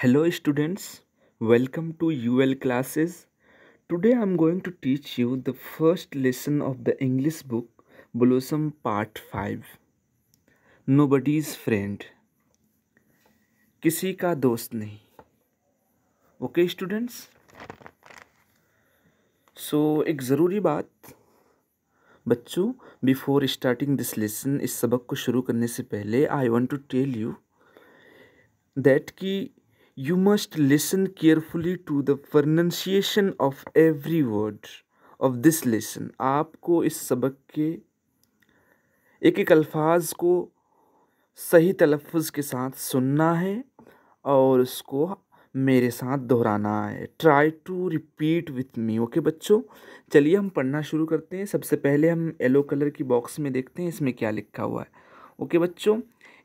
Hello students, welcome to UL classes. Today I am going to teach you the first lesson of the English book Blossom Part 5. Nobody's friend. किसी का दोस्त नहीं okay students so एक ज़रूरी बात बच्चों before starting this lesson इस सबक को शुरू करने से पहले I want to tell you that कि You must listen carefully to the pronunciation of every word of this lesson. आपको इस सबक के एक एक अल्फाज को सही तलफ़ के साथ सुनना है और उसको मेरे साथ दोहराना है try to repeat with me okay बच्चों चलिए हम पढ़ना शुरू करते हैं सबसे पहले हम येलो कलर की बॉक्स में देखते हैं इसमें क्या लिखा हुआ है ओके okay, बच्चों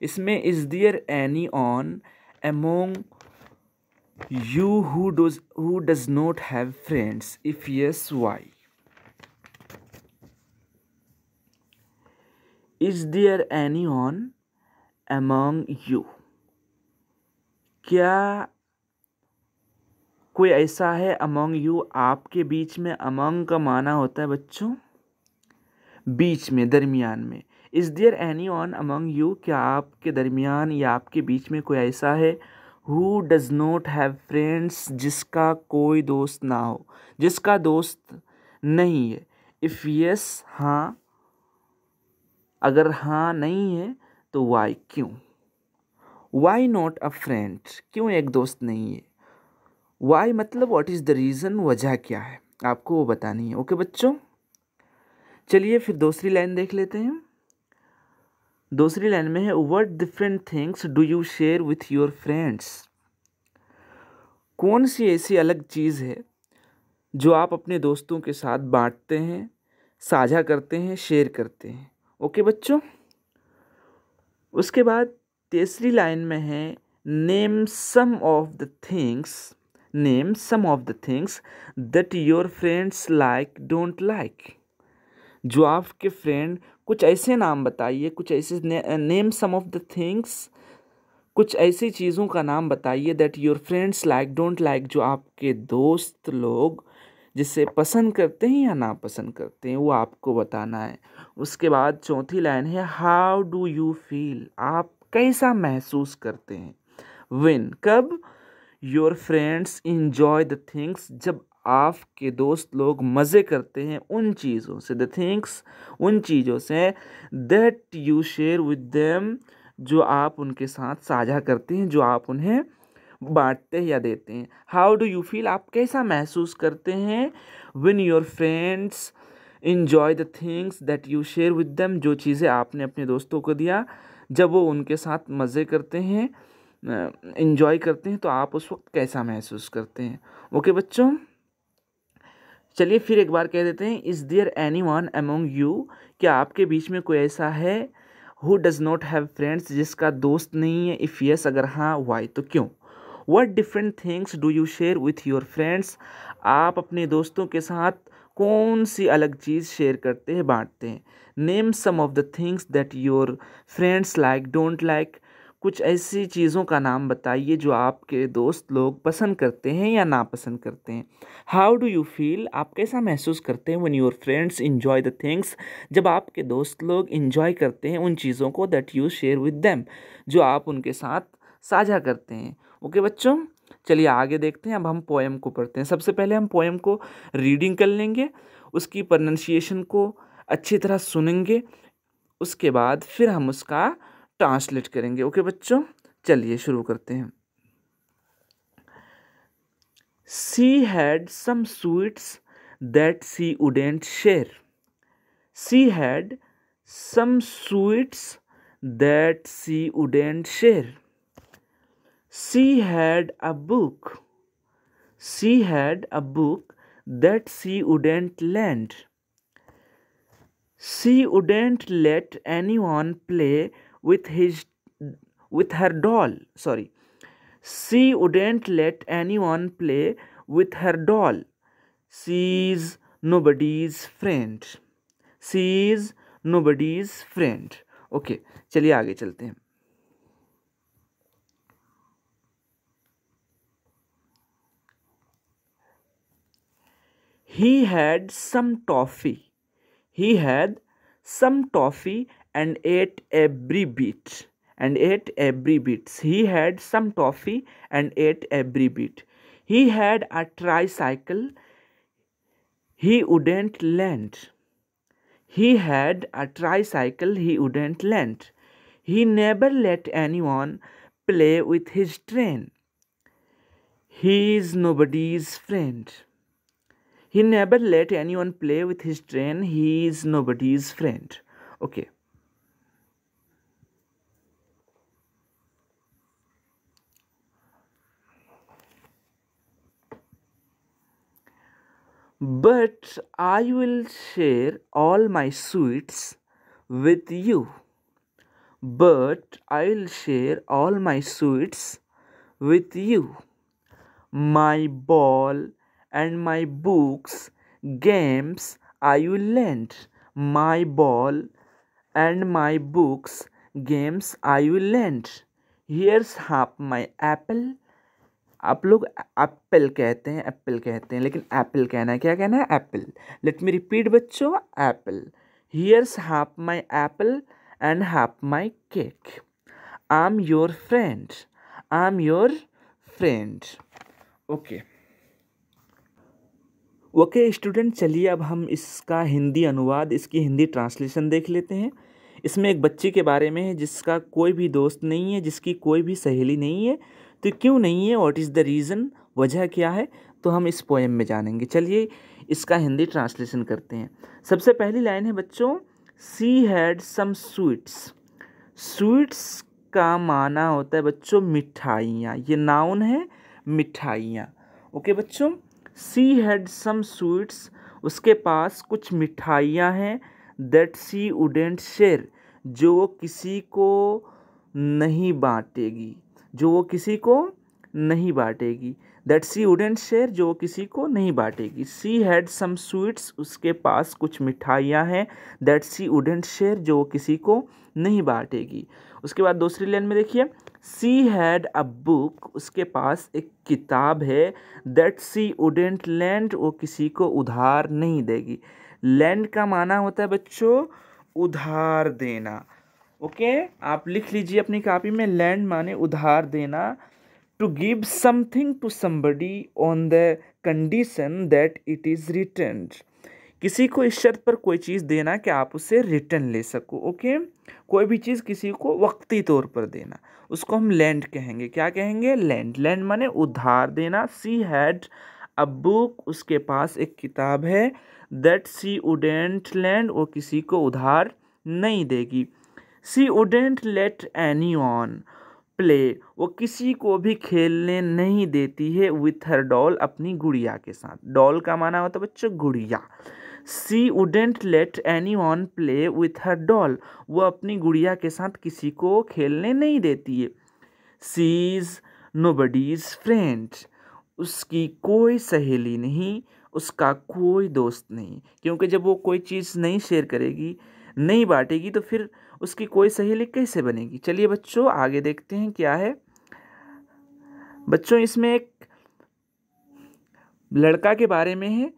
इसमें is there any one among you who does who does not have friends if yes why is there anyone among you kya कोई ऐसा है अमोंग यू आपके बीच में अमोंग का माना होता है बच्चों बीच में दरमियान में is there any one among you क्या आपके दरमियान या आपके बीच में कोई ऐसा है who does not have friends जिसका कोई दोस्त ना हो जिसका दोस्त नहीं है इफ़ यस हाँ अगर हाँ नहीं है तो वाई क्यों वाई नॉट अ फ्रेंड क्यों एक दोस्त नहीं है वाई मतलब वॉट इज़ द रीज़न वजह क्या है आपको वो बतानी है ओके बच्चों चलिए फिर दूसरी लाइन देख लेते हैं दूसरी लाइन में है what different things do you share with your friends कौन सी ऐसी अलग चीज़ है जो आप अपने दोस्तों के साथ बांटते हैं साझा करते हैं शेयर करते हैं ओके बच्चों उसके बाद तीसरी लाइन में है name some of the things name some of the things that your friends like don't like जो आपके फ्रेंड कुछ ऐसे नाम बताइए कुछ ऐसे name some of the things कुछ ऐसी चीज़ों का नाम बताइए that your friends like don't like जो आपके दोस्त लोग जिसे पसंद करते हैं या ना पसंद करते हैं वो आपको बताना है उसके बाद चौथी लाइन है हाउ डू यू फील आप कैसा महसूस करते हैं विन कब your friends enjoy the things जब आपके दोस्त लोग मज़े करते हैं उन चीज़ों से द थिंग्स उन चीज़ों से that you share with them जो आप उनके साथ साझा करते हैं जो आप उन्हें बांटते या देते हैं हाउ डू यू फील आप कैसा महसूस करते हैं when your friends enjoy the things that you share with them जो चीज़ें आपने अपने दोस्तों को दिया जब वो उनके साथ मज़े करते हैं इन्जॉय करते हैं तो आप उस वक्त कैसा महसूस करते हैं ओके okay, बच्चों चलिए फिर एक बार कह देते हैं is there any one among you क्या आपके बीच में कोई ऐसा है who does not have friends जिसका दोस्त नहीं है इफ़ यस अगर हाँ वाई तो क्यों what different things do you share with your friends आप अपने दोस्तों के साथ कौन सी अलग चीज़ शेयर करते हैं बांटते हैं name some of the things that your friends like don't like कुछ ऐसी चीज़ों का नाम बताइए जो आपके दोस्त लोग पसंद करते हैं या नापसंद करते हैं हाउ डू यू फील आप कैसा महसूस करते हैं when your friends enjoy the things जब आपके दोस्त लोग इन्जॉय करते हैं उन चीज़ों को that you share with them जो आप उनके साथ साझा करते हैं ओके okay, बच्चों चलिए आगे देखते हैं अब हम पोएम को पढ़ते हैं सबसे पहले हम पोएम को रीडिंग कर लेंगे उसकी प्रोनन्शिएशन को अच्छी तरह सुनेंगे उसके बाद फिर हम उसका ट्रांसलेट करेंगे ओके बच्चों चलिए शुरू करते हैं she had some sweets that she wouldn't share she had some sweets that she wouldn't share she had a book she had a book that she wouldn't lend she wouldn't let any one play with his with her doll sorry she wouldn't let anyone play with her doll she's nobody's friend she is nobody's friend okay, चलिए आगे चलते हैं he had some toffee he had some toffee and ate every bit and ate every bit. He had some toffee and ate every bit. He had a tricycle. He wouldn't lend. He had a tricycle. He wouldn't lend. He never let anyone play with his train. He is nobody's friend. He never let anyone play with his train. He is nobody's friend. Okay. but I will share all my sweets with you. But I will share all my sweets with you. My ball and my books, games I will lend. My ball and my books, games I will lend. Here's half my apple आप लोग Apple कहते हैं Apple कहते हैं लेकिन Apple कहना है क्या कहना है एप्पल लेट मी रिपीट बच्चों apple here's half my apple and half my cake I am your friend I am your friend okay okay student चलिए अब हम इसका हिंदी अनुवाद इसकी हिंदी ट्रांसलेशन देख लेते हैं इसमें एक बच्चे के बारे में है जिसका कोई भी दोस्त नहीं है जिसकी कोई भी सहेली नहीं है तो क्यों नहीं है वॉट इज़ द रीज़न वजह क्या है तो हम इस पोएम में जानेंगे चलिए इसका हिंदी ट्रांसलेशन करते हैं सबसे पहली लाइन है बच्चों she had some sweets sweets का माना होता है बच्चों मिठाइयाँ ये नाउन है मिठाइयाँ ओके बच्चों सी हैड सम स्वीट्स उसके पास कुछ मिठाइयाँ हैं दैट सी वुडेंट शेयर जो वो किसी को नहीं बांटेगी जो वो किसी को नहीं बांटेगी दैट सी वुडेंट शेयर जो वो किसी को नहीं बांटेगी सी हैड सम स्वीट्स उसके पास कुछ मिठाइयाँ हैं दैट सी वुडेंट शेयर जो वो किसी को नहीं बांटेगी उसके बाद दूसरी लाइन में देखिए सी हैड अ बुक उसके पास एक किताब है दैट सी वुडेंट लैंड वो किसी को उधार नहीं देगी लैंड का माना होता है बच्चों उधार देना ओके आप लिख लीजिए अपनी कापी में लैंड माने उधार देना to give something to somebody on the condition that it is return किसी को इस शर्त पर कोई चीज़ देना कि आप उसे रिटर्न ले सको ओके कोई भी चीज़ किसी को वक्ती तौर पर देना उसको हम लैंड कहेंगे क्या कहेंगे लैंड लैंड माने उधार देना सी हैड अ बुक उसके पास एक किताब है दैट सी उडेंट लैंड वो किसी को उधार नहीं देगी she wouldn't let any one play वो किसी को भी खेलने नहीं देती है विथ हर डॉल अपनी गुड़िया के साथ डॉल का माना होता है बच्चों गुड़िया she wouldn't let any one play with her doll वो अपनी गुड़िया के साथ किसी को खेलने नहीं देती है she is no buddies friend उसकी कोई सहेली नहीं उसका कोई दोस्त नहीं क्योंकि जब वो कोई चीज़ नहीं शेयर करेगी नहीं बांटेगी तो फिर उसकी कोई सहेली कैसे बनेगी चलिए बच्चों आगे देखते हैं क्या है बच्चों इसमें एक लड़का के बारे में है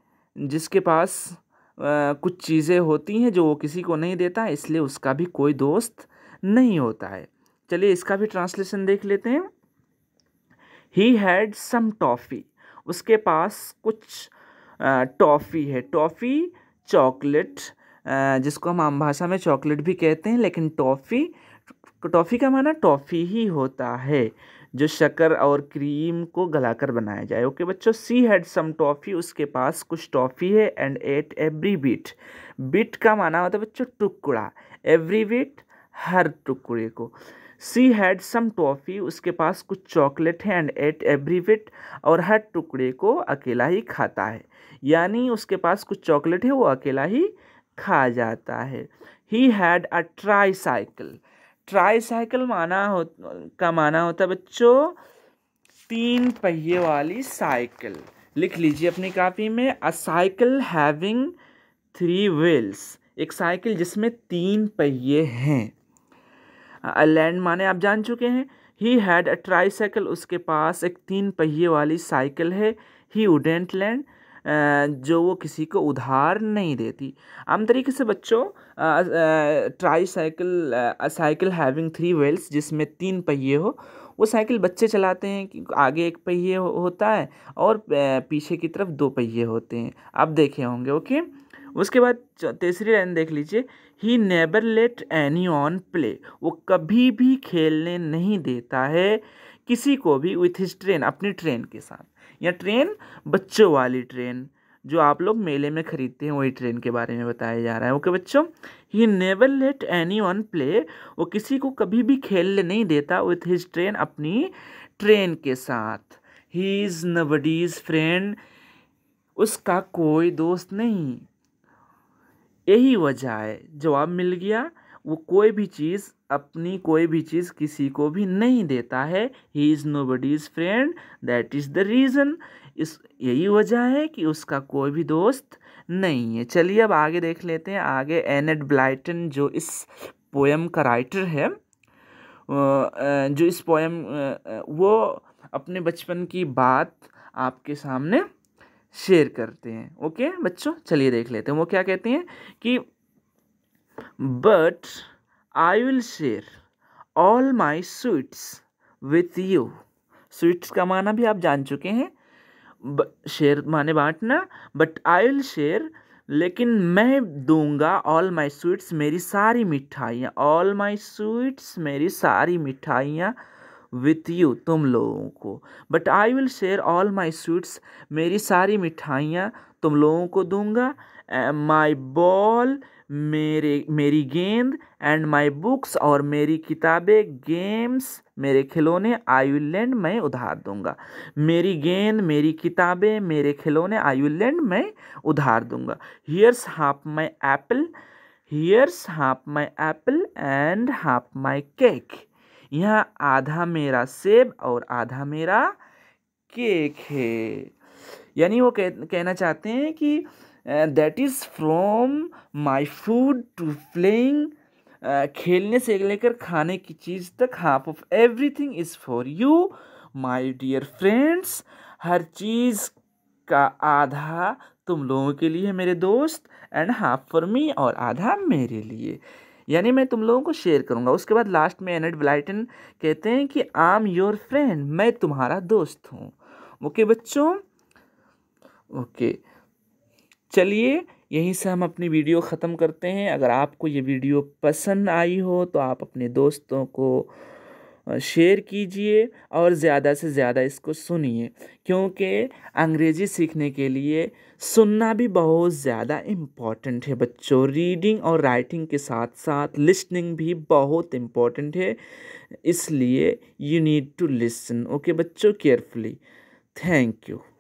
जिसके पास आ, कुछ चीज़ें होती हैं जो वो किसी को नहीं देता इसलिए उसका भी कोई दोस्त नहीं होता है चलिए इसका भी ट्रांसलेशन देख लेते हैं ही हैड सम टॉफ़ी उसके पास कुछ टॉफ़ी है टॉफ़ी चॉकलेट जिसको हम आम भाषा में चॉकलेट भी कहते हैं लेकिन टॉफ़ी टॉफ़ी का माना टॉफ़ी ही होता है जो शक्कर और क्रीम को गलाकर बनाया जाए ओके बच्चों सी हैड सम टॉफ़ी उसके पास कुछ टॉफ़ी है and ate every bit bit का माना होता है बच्चों टुकड़ा एवरी बिट हर टुकड़े को सी हैड सम टॉफ़ी उसके पास कुछ चॉकलेट है एंड एट एवरी बिट और हर टुकड़े को अकेला ही खाता है यानी उसके पास कुछ चॉकलेट है वो अकेला ही खा जाता है he had a tricycle tricycle माना हो का माना होता है बच्चों तीन पहिए वाली साइकिल लिख लीजिए अपनी कापी में a cycle having three wheels एक साइकिल जिसमें तीन पहिए हैं अ लैंड माने आप जान चुके हैं he had a tricycle उसके पास एक तीन पहिए वाली साइकिल है ही वुडेंट लैंड जो वो किसी को उधार नहीं देती आम तरीके से बच्चों tricycle cycle having three wheels जिसमें तीन पहिए हो वो साइकिल बच्चे चलाते हैं कि आगे एक पहिए हो, होता है और पीछे की तरफ दो पहिए होते हैं आप देखे होंगे ओके उसके बाद तीसरी लाइन देख लीजिए he never let any one play वो कभी भी खेलने नहीं देता है किसी को भी विथ हिज ट्रेन अपनी ट्रेन के साथ या ट्रेन बच्चों वाली ट्रेन जो आप लोग मेले में खरीदते हैं वही ट्रेन के बारे में बताया जा रहा है ओके बच्चों ही never let any one play वो किसी को कभी भी खेलने नहीं देता विथ हिज ट्रेन अपनी ट्रेन के साथ ही इज़ न बडीज फ्रेंड उसका कोई दोस्त नहीं यही वजह है जवाब मिल गया वो कोई भी चीज़ अपनी कोई भी चीज़ किसी को भी नहीं देता है he is no buddies friend that is the reason इस यही वजह है कि उसका कोई भी दोस्त नहीं है चलिए अब आगे देख लेते हैं आगे एनेड ब्लाइटन जो इस पोएम का राइटर है जो इस पोएम वो अपने बचपन की बात आपके सामने शेयर करते हैं ओके बच्चों चलिए देख लेते हैं वो क्या कहते हैं कि but I will share all my sweets with you. Sweets का माना भी आप जान चुके हैं शेयर माने बांटना बट आई विल शेयर लेकिन मैं दूंगा ऑल माई स्वीट्स मेरी सारी मिठाइयाँ ऑल माई स्वीट्स मेरी सारी मिठाइयाँ विथ यू तुम लोगों को but I will share all my sweets मेरी सारी मिठाइयाँ तुम लोगों को दूंगा माई बॉल मेरे मेरी गेंद एंड माई बुक्स और मेरी किताबें गेम्स मेरे खिलौने आई विल लैंड मैं उधार दूंगा मेरी गेंद मेरी किताबें मेरे खिलौने आई विल लैंड मैं उधार दूंगा here's half my apple here's half my apple and half my cake यहाँ आधा मेरा सेब और आधा मेरा केक है यानी वो कह, कहना चाहते हैं कि that is from my food to playing खेलने से लेकर खाने की चीज़ तक half of everything is for you my dear friends हर चीज़ का आधा तुम लोगों के लिए मेरे दोस्त एंड हाफ फॉर मी और आधा मेरे लिए यानी मैं तुम लोगों को शेयर करूंगा उसके बाद लास्ट में एनड ब्लाइटन कहते हैं कि आई एम योर फ्रेंड मैं तुम्हारा दोस्त हूँ ओके okay, बच्चों ओके okay. चलिए यहीं से हम अपनी वीडियो ख़त्म करते हैं अगर आपको ये वीडियो पसंद आई हो तो आप अपने दोस्तों को शेयर कीजिए और ज़्यादा से ज़्यादा इसको सुनिए क्योंकि अंग्रेज़ी सीखने के लिए सुनना भी बहुत ज़्यादा इम्पॉर्टेंट है बच्चों रीडिंग और राइटिंग के साथ साथ लिसनिंग भी बहुत इम्पॉर्टेंट है इसलिए you need to listen okay बच्चों केयरफुली थैंक यू